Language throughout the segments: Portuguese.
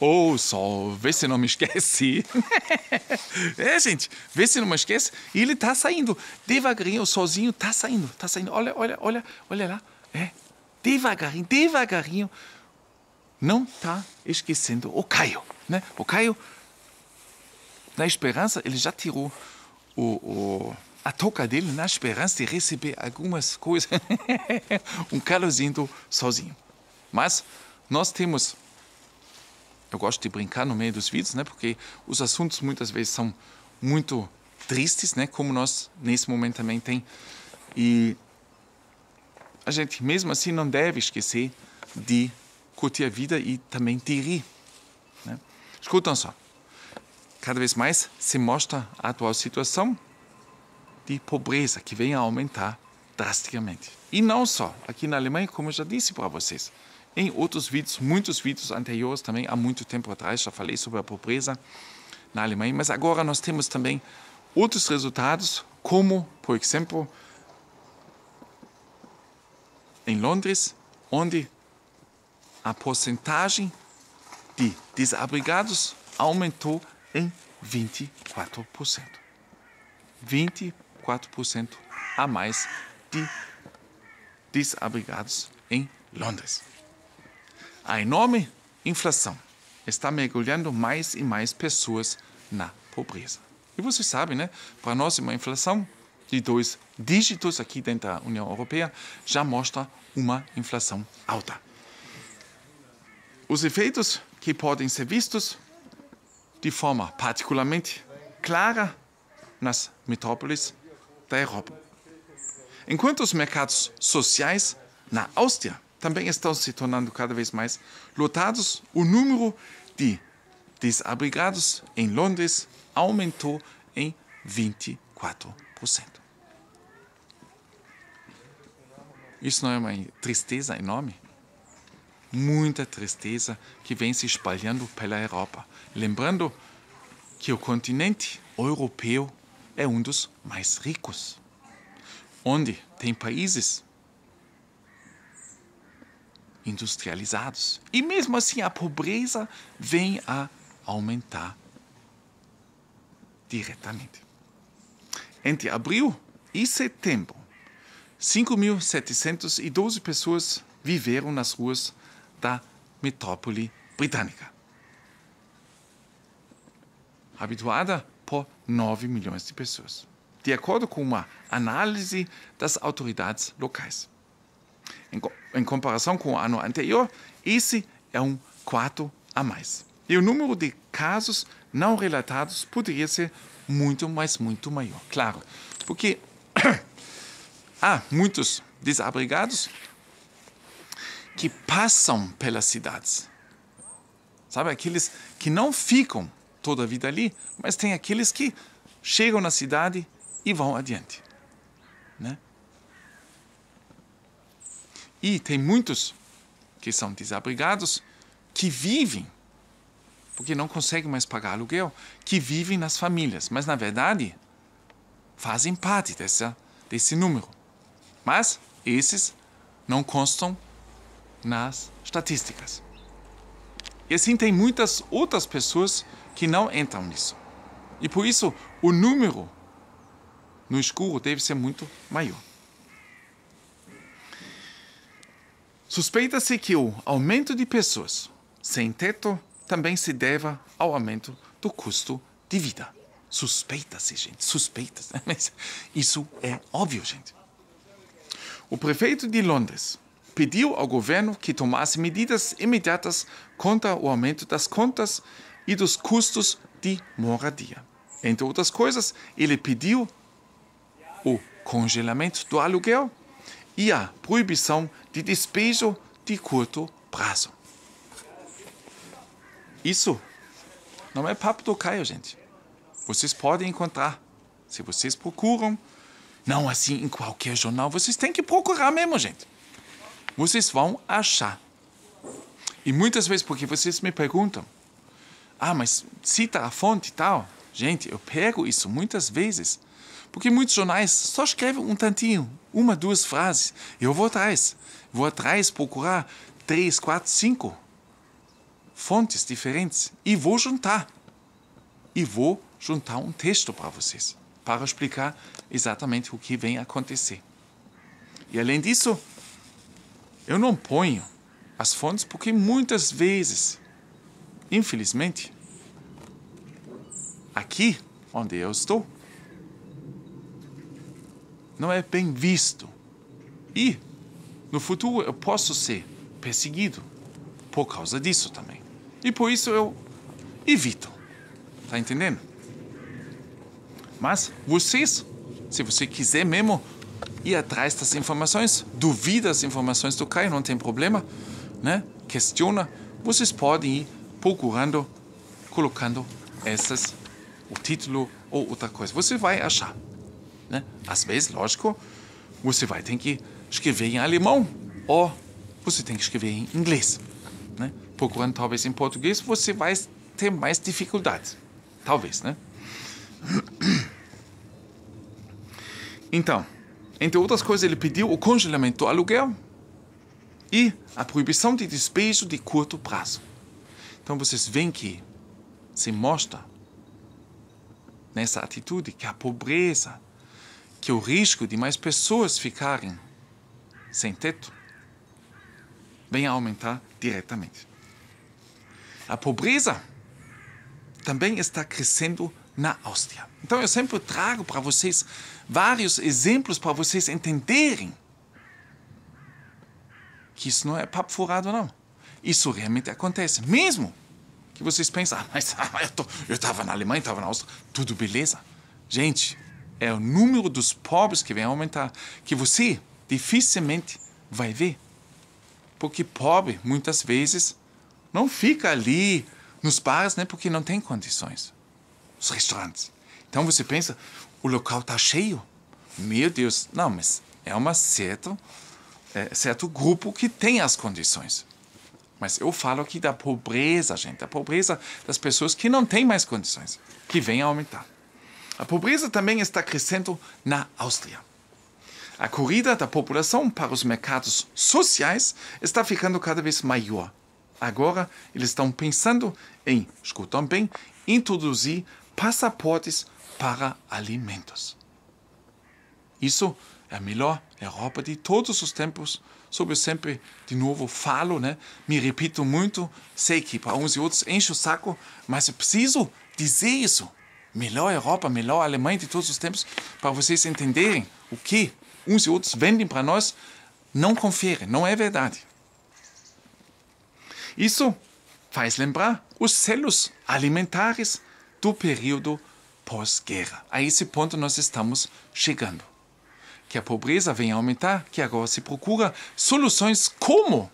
Ou oh, sol, vê se não me esquece. é, gente, vê se não me esquece. E ele tá saindo. Devagarinho, sozinho, tá saindo, tá saindo. Olha, olha, olha, olha lá. É. Devagarinho, devagarinho. Não tá esquecendo o Caio, né? O Caio, na esperança, ele já tirou o, o a toca dele na esperança de receber algumas coisas. um calorzinho sozinho. Mas nós temos eu gosto de brincar no meio dos vídeos, né? Porque os assuntos muitas vezes são muito tristes, né? Como nós nesse momento também tem e a gente mesmo assim não deve esquecer de curtir a vida e também de rir. Né? Escutam só, cada vez mais se mostra a atual situação de pobreza que vem a aumentar drasticamente. E não só aqui na Alemanha, como eu já disse para vocês em outros vídeos, muitos vídeos anteriores também, há muito tempo atrás, já falei sobre a pobreza na Alemanha, mas agora nós temos também outros resultados, como, por exemplo, em Londres, onde a porcentagem de desabrigados aumentou em 24%. 24% a mais de desabrigados em Londres a enorme inflação está mergulhando mais e mais pessoas na pobreza. E você sabe, né? Para nós, uma inflação de dois dígitos aqui dentro da União Europeia já mostra uma inflação alta. Os efeitos que podem ser vistos de forma particularmente clara nas metrópoles da Europa. Enquanto os mercados sociais na Áustria também estão se tornando cada vez mais lotados. O número de desabrigados em Londres aumentou em 24%. Isso não é uma tristeza enorme? Muita tristeza que vem se espalhando pela Europa. Lembrando que o continente europeu é um dos mais ricos, onde tem países industrializados. E mesmo assim, a pobreza vem a aumentar diretamente. Entre abril e setembro, 5.712 pessoas viveram nas ruas da metrópole britânica, habituada por 9 milhões de pessoas, de acordo com uma análise das autoridades locais. Em, em comparação com o ano anterior, esse é um 4 a mais. E o número de casos não relatados poderia ser muito, mas muito maior. Claro, porque há muitos desabrigados que passam pelas cidades. Sabe, aqueles que não ficam toda a vida ali, mas tem aqueles que chegam na cidade e vão adiante. Né? E tem muitos que são desabrigados que vivem, porque não conseguem mais pagar aluguel, que vivem nas famílias, mas na verdade fazem parte dessa, desse número. Mas esses não constam nas estatísticas. E assim tem muitas outras pessoas que não entram nisso. E por isso o número no escuro deve ser muito maior. Suspeita-se que o aumento de pessoas sem teto também se deva ao aumento do custo de vida. Suspeita-se, gente, suspeita-se. Mas isso é óbvio, gente. O prefeito de Londres pediu ao governo que tomasse medidas imediatas contra o aumento das contas e dos custos de moradia. Entre outras coisas, ele pediu o congelamento do aluguel e a proibição de despejo de curto prazo. Isso não é papo do Caio, gente. Vocês podem encontrar. Se vocês procuram, não assim em qualquer jornal, vocês têm que procurar mesmo, gente. Vocês vão achar. E muitas vezes, porque vocês me perguntam, ah, mas cita a fonte e tal. Gente, eu pego isso muitas vezes porque muitos jornais só escrevem um tantinho, uma, duas frases. Eu vou atrás. Vou atrás procurar três, quatro, cinco fontes diferentes e vou juntar. E vou juntar um texto para vocês, para explicar exatamente o que vem acontecer. E além disso, eu não ponho as fontes porque muitas vezes, infelizmente, aqui onde eu estou, não é bem visto. E, no futuro, eu posso ser perseguido por causa disso também. E por isso eu evito. Tá entendendo? Mas vocês, se você quiser mesmo ir atrás das informações, duvida as informações do Caio, não tem problema, né? Questiona, vocês podem ir procurando, colocando essas, o título ou outra coisa. Você vai achar. Né? Às vezes, lógico, você vai ter que escrever em alemão ou você tem que escrever em inglês. Né? Procurando talvez em português, você vai ter mais dificuldade. Talvez, né? Então, entre outras coisas, ele pediu o congelamento do aluguel e a proibição de despejo de curto prazo. Então vocês veem que se mostra nessa atitude que a pobreza que o risco de mais pessoas ficarem sem teto venha a aumentar diretamente. A pobreza também está crescendo na Áustria. Então eu sempre trago para vocês vários exemplos para vocês entenderem que isso não é papo furado, não. Isso realmente acontece. Mesmo que vocês pensem, ah, mas ah, eu estava na Alemanha, estava na Áustria, tudo beleza. Gente, é o número dos pobres que vem aumentar, que você dificilmente vai ver. Porque pobre, muitas vezes, não fica ali nos bares, né, porque não tem condições. Os restaurantes. Então você pensa, o local está cheio. Meu Deus, não, mas é um certo, é, certo grupo que tem as condições. Mas eu falo aqui da pobreza, gente, da pobreza das pessoas que não têm mais condições, que vem a aumentar. A pobreza também está crescendo na Áustria. A corrida da população para os mercados sociais está ficando cada vez maior. Agora, eles estão pensando em, escutam bem, introduzir passaportes para alimentos. Isso é a melhor Europa de todos os tempos. Sobre sempre, de novo, falo, né? me repito muito. Sei que para uns e outros enche o saco, mas eu preciso dizer isso melhor Europa, melhor Alemanha de todos os tempos, para vocês entenderem o que uns e outros vendem para nós, não confere, não é verdade. Isso faz lembrar os selos alimentares do período pós-guerra. A esse ponto nós estamos chegando. Que a pobreza vem a aumentar, que agora se procura soluções como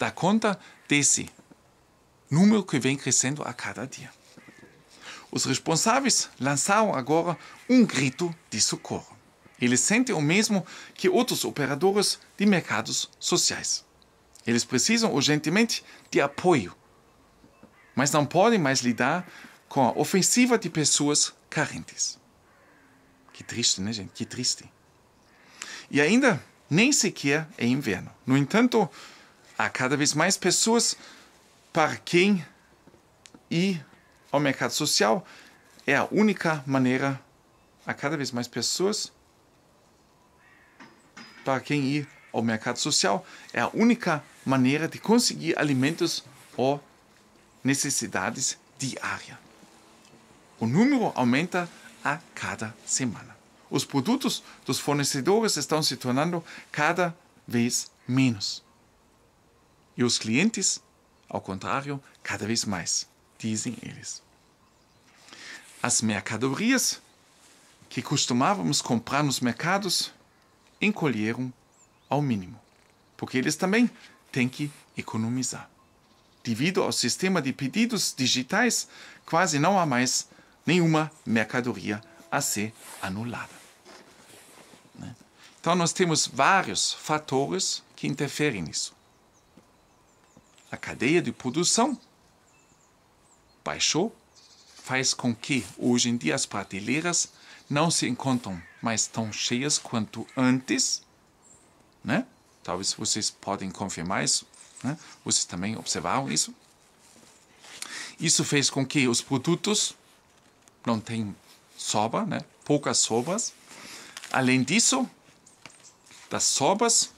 dar conta desse número que vem crescendo a cada dia. Os responsáveis lançaram agora um grito de socorro. Eles sentem o mesmo que outros operadores de mercados sociais. Eles precisam urgentemente de apoio, mas não podem mais lidar com a ofensiva de pessoas carentes. Que triste, né, gente? Que triste. E ainda nem sequer é inverno. No entanto, há cada vez mais pessoas para quem ir ao mercado social é a única maneira a cada vez mais pessoas para quem ir ao mercado social é a única maneira de conseguir alimentos ou necessidades diárias. O número aumenta a cada semana. Os produtos dos fornecedores estão se tornando cada vez menos. E os clientes, ao contrário, cada vez mais, dizem eles as mercadorias que costumávamos comprar nos mercados encolheram ao mínimo, porque eles também têm que economizar. Devido ao sistema de pedidos digitais, quase não há mais nenhuma mercadoria a ser anulada. Né? Então, nós temos vários fatores que interferem nisso. A cadeia de produção baixou faz com que, hoje em dia, as prateleiras não se encontram mais tão cheias quanto antes, né? Talvez vocês podem confirmar isso, né? Vocês também observaram isso? Isso fez com que os produtos não tenham sobra, né? Poucas sobras. Além disso, das sobras,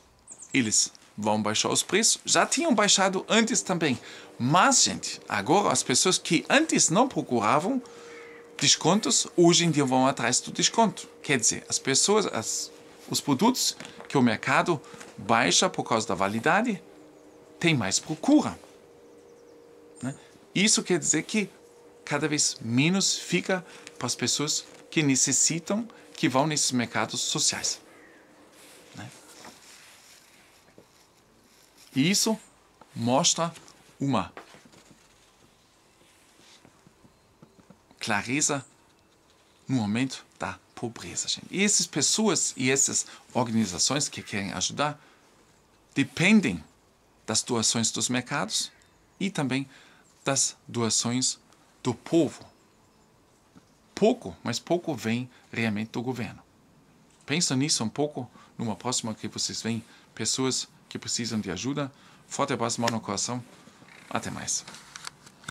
eles vão baixar os preços. Já tinham baixado antes também. Mas, gente, agora as pessoas que antes não procuravam descontos, hoje em dia vão atrás do desconto. Quer dizer, as pessoas, as, os produtos que o mercado baixa por causa da validade, tem mais procura. Né? Isso quer dizer que cada vez menos fica para as pessoas que necessitam, que vão nesses mercados sociais. E isso mostra uma clareza no momento da pobreza, gente. E essas pessoas e essas organizações que querem ajudar dependem das doações dos mercados e também das doações do povo. Pouco, mas pouco vem realmente do governo. Pensa nisso um pouco numa próxima que vocês veem pessoas que precisam de ajuda. Forte abraço, mão no coração. Até mais.